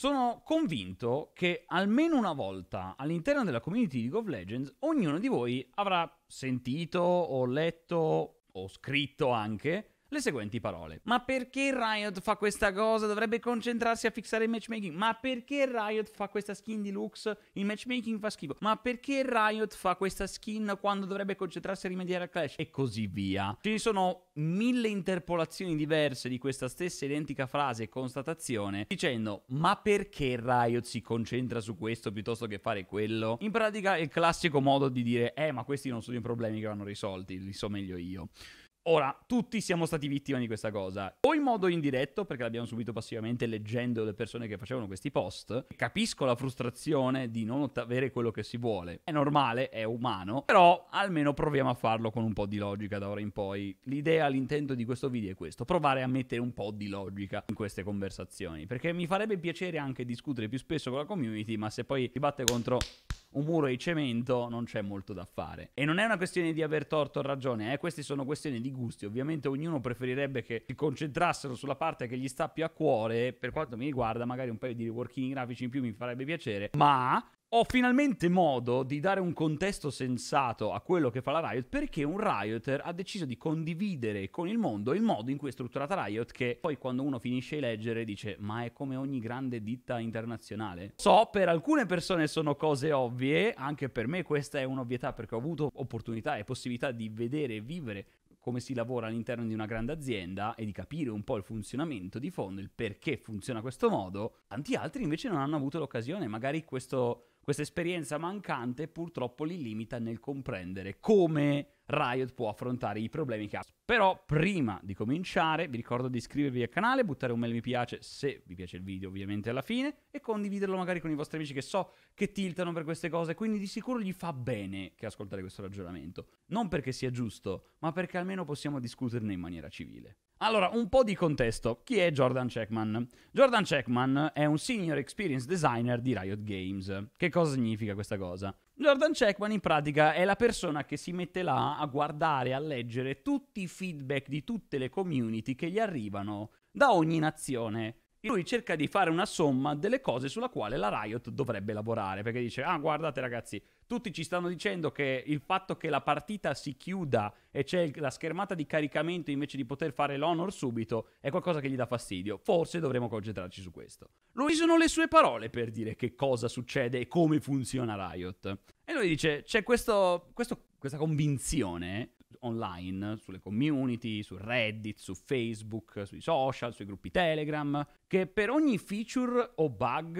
Sono convinto che almeno una volta all'interno della community di League of Legends ognuno di voi avrà sentito o letto o scritto anche le seguenti parole. Ma perché Riot fa questa cosa? Dovrebbe concentrarsi a fixare il matchmaking. Ma perché Riot fa questa skin di Lux? Il matchmaking fa schifo. Ma perché Riot fa questa skin quando dovrebbe concentrarsi a rimediare al clash? E così via. Ci sono mille interpolazioni diverse di questa stessa identica frase e constatazione dicendo ma perché Riot si concentra su questo piuttosto che fare quello? In pratica è il classico modo di dire eh ma questi non sono i problemi che vanno risolti, li so meglio io. Ora, tutti siamo stati vittime di questa cosa, o in modo indiretto, perché l'abbiamo subito passivamente leggendo le persone che facevano questi post, capisco la frustrazione di non avere quello che si vuole, è normale, è umano, però almeno proviamo a farlo con un po' di logica da ora in poi. L'idea, l'intento di questo video è questo, provare a mettere un po' di logica in queste conversazioni, perché mi farebbe piacere anche discutere più spesso con la community, ma se poi si batte contro un muro di cemento non c'è molto da fare. E non è una questione di aver torto o ragione, eh? queste sono questioni di gusti. Ovviamente ognuno preferirebbe che si concentrassero sulla parte che gli sta più a cuore. Per quanto mi riguarda, magari un paio di reworking grafici in più mi farebbe piacere, ma ho finalmente modo di dare un contesto sensato a quello che fa la Riot perché un Rioter ha deciso di condividere con il mondo il modo in cui è strutturata Riot che poi quando uno finisce di leggere dice ma è come ogni grande ditta internazionale. So, per alcune persone sono cose ovvie, anche per me questa è un'ovvietà perché ho avuto opportunità e possibilità di vedere e vivere come si lavora all'interno di una grande azienda e di capire un po' il funzionamento di fondo, il perché funziona a questo modo, tanti altri invece non hanno avuto l'occasione, magari questo questa esperienza mancante purtroppo li limita nel comprendere come Riot può affrontare i problemi che ha. Però prima di cominciare vi ricordo di iscrivervi al canale, buttare un bel mi piace se vi piace il video ovviamente alla fine e condividerlo magari con i vostri amici che so che tiltano per queste cose, quindi di sicuro gli fa bene che ascoltare questo ragionamento. Non perché sia giusto, ma perché almeno possiamo discuterne in maniera civile. Allora, un po' di contesto. Chi è Jordan Checkman? Jordan Checkman è un senior experience designer di Riot Games. Che cosa significa questa cosa? Jordan Checkman in pratica è la persona che si mette là a guardare, a leggere tutti i feedback di tutte le community che gli arrivano da ogni nazione lui cerca di fare una somma delle cose sulla quale la Riot dovrebbe lavorare, perché dice, ah guardate ragazzi, tutti ci stanno dicendo che il fatto che la partita si chiuda e c'è la schermata di caricamento invece di poter fare l'honor subito è qualcosa che gli dà fastidio, forse dovremmo concentrarci su questo. Lui sono le sue parole per dire che cosa succede e come funziona Riot. E lui dice, c'è questo, questo, questa convinzione online, sulle community, su Reddit, su Facebook, sui social, sui gruppi Telegram, che per ogni feature o bug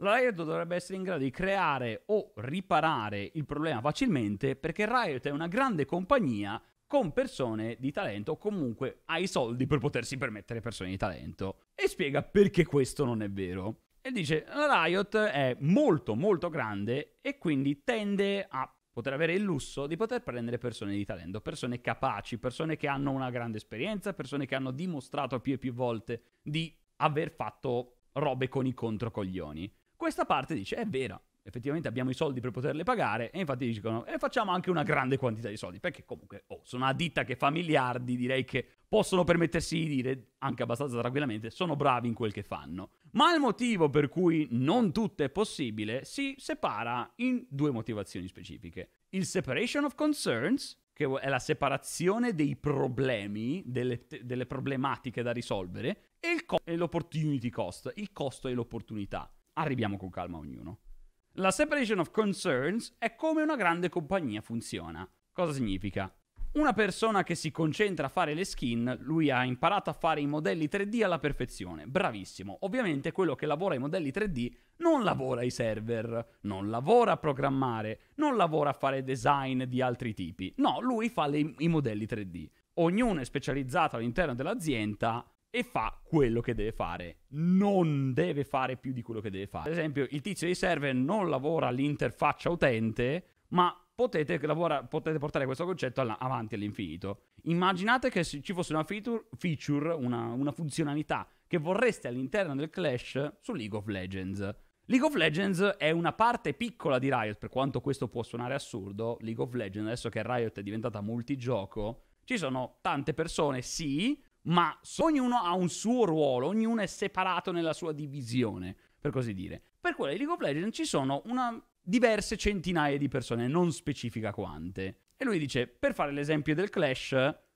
la Riot dovrebbe essere in grado di creare o riparare il problema facilmente perché Riot è una grande compagnia con persone di talento o comunque ha i soldi per potersi permettere persone di talento. E spiega perché questo non è vero. E dice, la Riot è molto molto grande e quindi tende a poter avere il lusso di poter prendere persone di talento, persone capaci, persone che hanno una grande esperienza, persone che hanno dimostrato più e più volte di aver fatto robe con i controcoglioni. Questa parte dice, è vero, effettivamente abbiamo i soldi per poterle pagare e infatti dicono e facciamo anche una grande quantità di soldi perché comunque oh, sono una ditta che fa miliardi direi che possono permettersi di dire, anche abbastanza tranquillamente, sono bravi in quel che fanno. Ma il motivo per cui non tutto è possibile si separa in due motivazioni specifiche. Il separation of concerns, che è la separazione dei problemi, delle, delle problematiche da risolvere, e, il co- e l'opportunity cost, il costo e l'opportunità. Arriviamo con calma a ognuno. La separation of concerns è come una grande compagnia funziona. Cosa significa? Una persona che si concentra a fare le skin, lui ha imparato a fare i modelli 3D alla perfezione, bravissimo. Ovviamente quello che lavora i modelli 3D non lavora ai server, non lavora a programmare, non lavora a fare design di altri tipi. No, lui fa le, i modelli 3D. Ognuno è specializzato all'interno dell'azienda e fa quello che deve fare, non deve fare più di quello che deve fare. Ad esempio, il tizio dei server non lavora all'interfaccia utente, ma potete, lavora, potete portare questo concetto alla, avanti all'infinito. Immaginate che ci fosse una feature, feature una, una funzionalità che vorreste all'interno del Clash su League of Legends. League of Legends è una parte piccola di Riot, per quanto questo può suonare assurdo. League of Legends, adesso che Riot è diventata multigioco, ci sono tante persone, sì, ma ognuno ha un suo ruolo, ognuno è separato nella sua divisione, per così dire. Per quello di League of Legends ci sono una diverse centinaia di persone, non specifica quante. E lui dice, per fare l'esempio del Clash,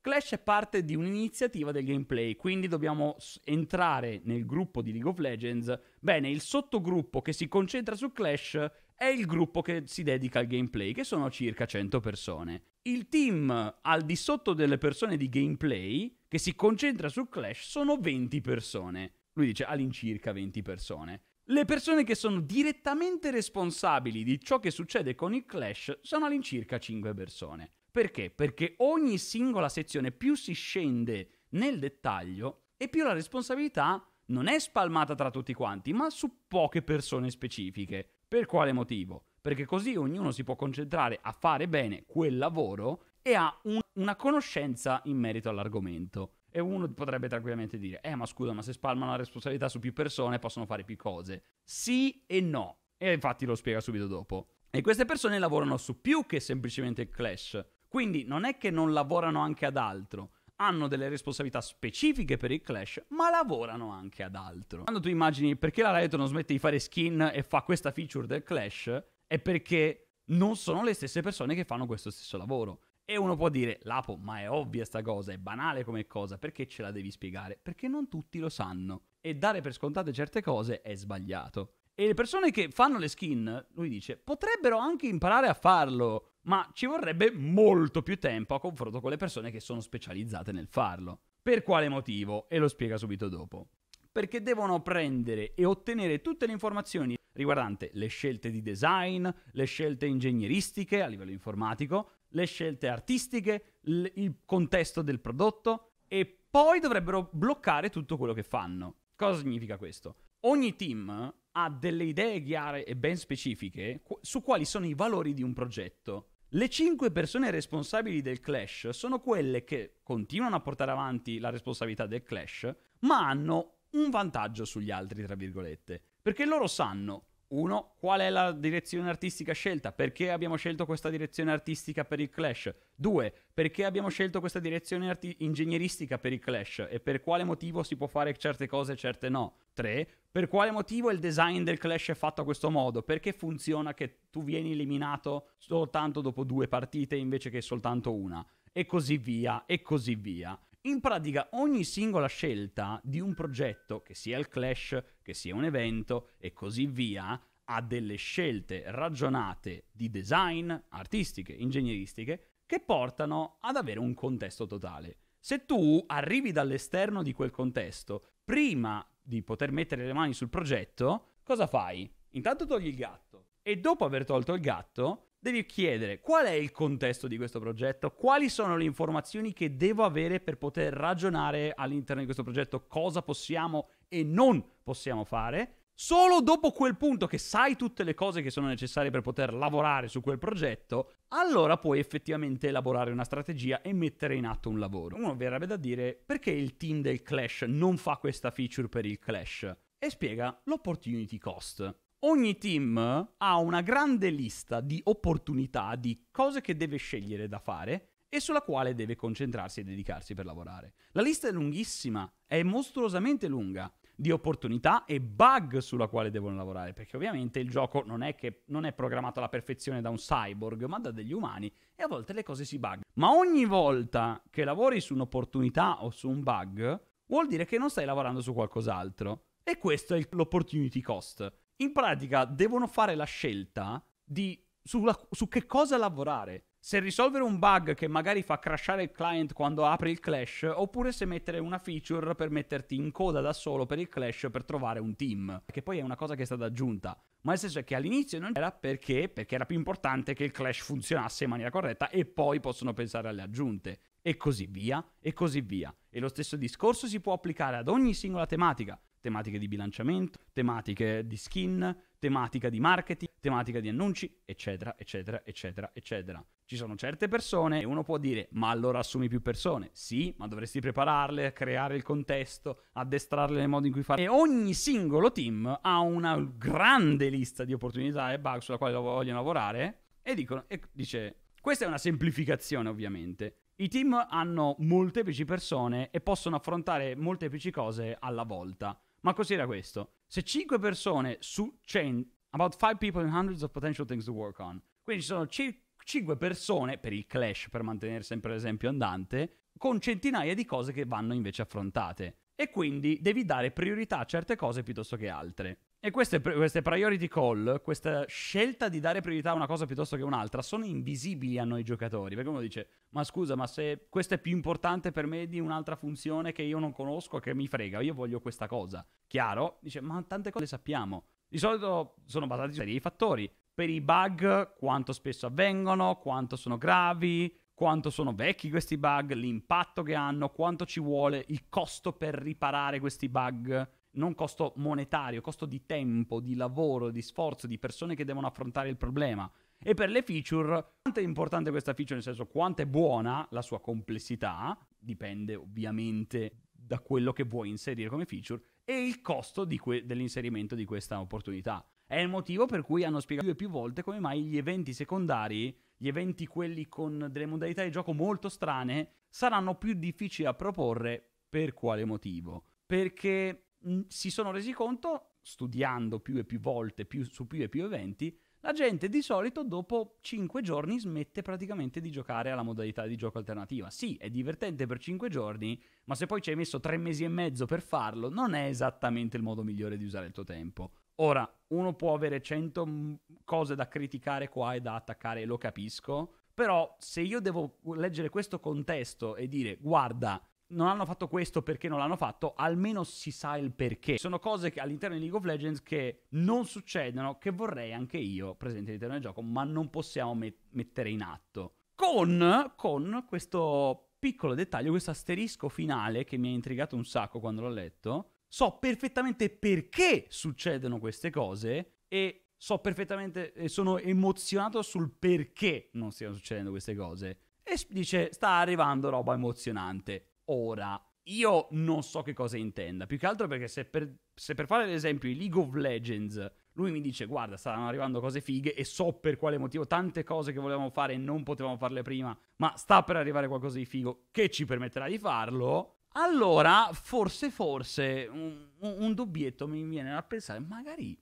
Clash è parte di un'iniziativa del gameplay, quindi dobbiamo entrare nel gruppo di League of Legends. Bene, il sottogruppo che si concentra su Clash è il gruppo che si dedica al gameplay, che sono circa 100 persone. Il team al di sotto delle persone di gameplay, che si concentra su Clash, sono 20 persone. Lui dice all'incirca 20 persone. Le persone che sono direttamente responsabili di ciò che succede con il Clash sono all'incirca 5 persone. Perché? Perché ogni singola sezione più si scende nel dettaglio e più la responsabilità non è spalmata tra tutti quanti, ma su poche persone specifiche. Per quale motivo? Perché così ognuno si può concentrare a fare bene quel lavoro e ha un- una conoscenza in merito all'argomento. E uno mm. potrebbe tranquillamente dire, eh ma scusa, ma se spalmano la responsabilità su più persone possono fare più cose. Sì e no. E infatti lo spiega subito dopo. E queste persone lavorano su più che semplicemente il Clash. Quindi non è che non lavorano anche ad altro. Hanno delle responsabilità specifiche per il Clash, ma lavorano anche ad altro. Quando tu immagini perché la Riot non smette di fare skin e fa questa feature del Clash, è perché non sono le stesse persone che fanno questo stesso lavoro. E uno può dire, Lapo, ma è ovvia sta cosa, è banale come cosa, perché ce la devi spiegare? Perché non tutti lo sanno. E dare per scontate certe cose è sbagliato. E le persone che fanno le skin, lui dice, potrebbero anche imparare a farlo, ma ci vorrebbe molto più tempo a confronto con le persone che sono specializzate nel farlo. Per quale motivo? E lo spiega subito dopo. Perché devono prendere e ottenere tutte le informazioni riguardante le scelte di design, le scelte ingegneristiche a livello informatico, le scelte artistiche, l- il contesto del prodotto e poi dovrebbero bloccare tutto quello che fanno. Cosa significa questo? Ogni team ha delle idee chiare e ben specifiche qu- su quali sono i valori di un progetto. Le cinque persone responsabili del clash sono quelle che continuano a portare avanti la responsabilità del clash, ma hanno un vantaggio sugli altri, tra virgolette, perché loro sanno, uno, qual è la direzione artistica scelta, perché abbiamo scelto questa direzione artistica per il Clash, due, perché abbiamo scelto questa direzione arti- ingegneristica per il Clash e per quale motivo si può fare certe cose e certe no, tre, per quale motivo il design del Clash è fatto a questo modo, perché funziona che tu vieni eliminato soltanto dopo due partite invece che soltanto una, e così via, e così via. In pratica ogni singola scelta di un progetto, che sia il clash, che sia un evento e così via, ha delle scelte ragionate di design, artistiche, ingegneristiche, che portano ad avere un contesto totale. Se tu arrivi dall'esterno di quel contesto, prima di poter mettere le mani sul progetto, cosa fai? Intanto togli il gatto e dopo aver tolto il gatto devi chiedere qual è il contesto di questo progetto, quali sono le informazioni che devo avere per poter ragionare all'interno di questo progetto, cosa possiamo e non possiamo fare. Solo dopo quel punto che sai tutte le cose che sono necessarie per poter lavorare su quel progetto, allora puoi effettivamente elaborare una strategia e mettere in atto un lavoro. Uno verrebbe da dire perché il team del Clash non fa questa feature per il Clash? E spiega l'opportunity cost. Ogni team ha una grande lista di opportunità, di cose che deve scegliere da fare e sulla quale deve concentrarsi e dedicarsi per lavorare. La lista è lunghissima, è mostruosamente lunga di opportunità e bug sulla quale devono lavorare, perché ovviamente il gioco non è, che, non è programmato alla perfezione da un cyborg, ma da degli umani e a volte le cose si bug. Ma ogni volta che lavori su un'opportunità o su un bug, vuol dire che non stai lavorando su qualcos'altro. E questo è l'opportunity cost. In pratica devono fare la scelta di sulla, su che cosa lavorare. Se risolvere un bug che magari fa crashare il client quando apri il Clash, oppure se mettere una feature per metterti in coda da solo per il Clash per trovare un team, che poi è una cosa che è stata aggiunta. Ma nel senso è che all'inizio non era perché, perché era più importante che il Clash funzionasse in maniera corretta e poi possono pensare alle aggiunte. E così via, e così via. E lo stesso discorso si può applicare ad ogni singola tematica tematiche di bilanciamento, tematiche di skin, tematica di marketing, tematica di annunci, eccetera, eccetera, eccetera, eccetera. Ci sono certe persone e uno può dire, ma allora assumi più persone? Sì, ma dovresti prepararle, creare il contesto, addestrarle nel modo in cui fare. E ogni singolo team ha una grande lista di opportunità e bug sulla quale vogliono lavorare e dicono, e dice, questa è una semplificazione ovviamente. I team hanno molteplici persone e possono affrontare molteplici cose alla volta. Ma cos'era questo? Se 5 persone su 100, about 5 people in hundreds of potential things to work on. Quindi ci sono 5 persone per il clash, per mantenere sempre l'esempio andante, con centinaia di cose che vanno invece affrontate. E quindi devi dare priorità a certe cose piuttosto che altre. E queste, queste, priority call, questa scelta di dare priorità a una cosa piuttosto che un'altra, sono invisibili a noi giocatori. Perché uno dice, ma scusa, ma se questo è più importante per me di un'altra funzione che io non conosco, che mi frega, io voglio questa cosa. Chiaro? Dice, ma tante cose le sappiamo. Di solito sono basati su dei fattori. Per i bug, quanto spesso avvengono, quanto sono gravi, quanto sono vecchi questi bug, l'impatto che hanno, quanto ci vuole, il costo per riparare questi bug non costo monetario, costo di tempo, di lavoro, di sforzo, di persone che devono affrontare il problema. E per le feature, quanto è importante questa feature, nel senso quanto è buona la sua complessità, dipende ovviamente da quello che vuoi inserire come feature, e il costo di que- dell'inserimento di questa opportunità. È il motivo per cui hanno spiegato più e più volte come mai gli eventi secondari, gli eventi quelli con delle modalità di gioco molto strane, saranno più difficili a proporre. Per quale motivo? Perché si sono resi conto, studiando più e più volte più, su più e più eventi, la gente di solito dopo 5 giorni smette praticamente di giocare alla modalità di gioco alternativa. Sì, è divertente per 5 giorni, ma se poi ci hai messo 3 mesi e mezzo per farlo, non è esattamente il modo migliore di usare il tuo tempo. Ora, uno può avere 100 mm, cose da criticare qua e da attaccare, lo capisco, però se io devo leggere questo contesto e dire guarda, non hanno fatto questo perché non l'hanno fatto, almeno si sa il perché. Sono cose che all'interno di League of Legends che non succedono, che vorrei anche io presente all'interno del gioco, ma non possiamo met- mettere in atto. Con, con questo piccolo dettaglio, questo asterisco finale che mi ha intrigato un sacco quando l'ho letto, so perfettamente perché succedono queste cose e so perfettamente, sono emozionato sul perché non stiano succedendo queste cose. E dice, sta arrivando roba emozionante ora. Io non so che cosa intenda, più che altro perché se per, se per fare l'esempio i League of Legends, lui mi dice guarda stanno arrivando cose fighe e so per quale motivo tante cose che volevamo fare e non potevamo farle prima, ma sta per arrivare qualcosa di figo che ci permetterà di farlo, allora forse forse un, un dubbietto mi viene a pensare, magari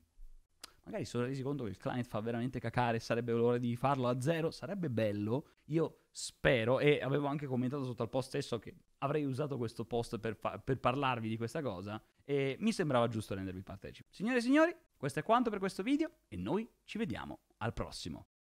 magari sono resi conto che il client fa veramente cacare, sarebbe l'ora di farlo a zero, sarebbe bello, io spero, e avevo anche commentato sotto al post stesso che avrei usato questo post per, fa- per parlarvi di questa cosa e mi sembrava giusto rendervi partecipi. Signore e signori, questo è quanto per questo video e noi ci vediamo al prossimo.